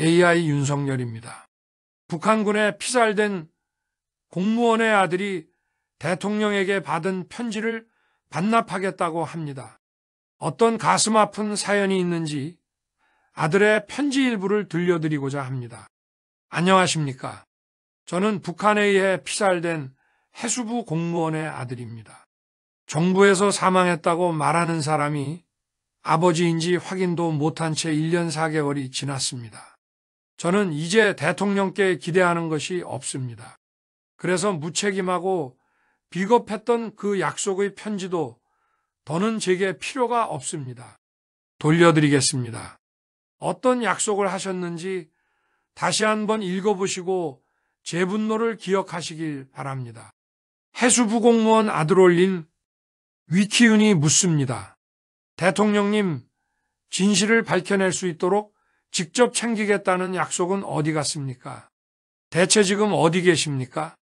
AI 윤석열입니다. 북한군에 피살된 공무원의 아들이 대통령에게 받은 편지를 반납하겠다고 합니다. 어떤 가슴 아픈 사연이 있는지 아들의 편지 일부를 들려드리고자 합니다. 안녕하십니까. 저는 북한에 의해 피살된 해수부 공무원의 아들입니다. 정부에서 사망했다고 말하는 사람이 아버지인지 확인도 못한 채 1년 4개월이 지났습니다. 저는 이제 대통령께 기대하는 것이 없습니다. 그래서 무책임하고 비겁했던 그 약속의 편지도 더는 제게 필요가 없습니다. 돌려드리겠습니다. 어떤 약속을 하셨는지 다시 한번 읽어보시고 제 분노를 기억하시길 바랍니다. 해수부 공무원 아들 올린 위키윤이 묻습니다. 대통령님, 진실을 밝혀낼 수 있도록 직접 챙기겠다는 약속은 어디 갔습니까? 대체 지금 어디 계십니까?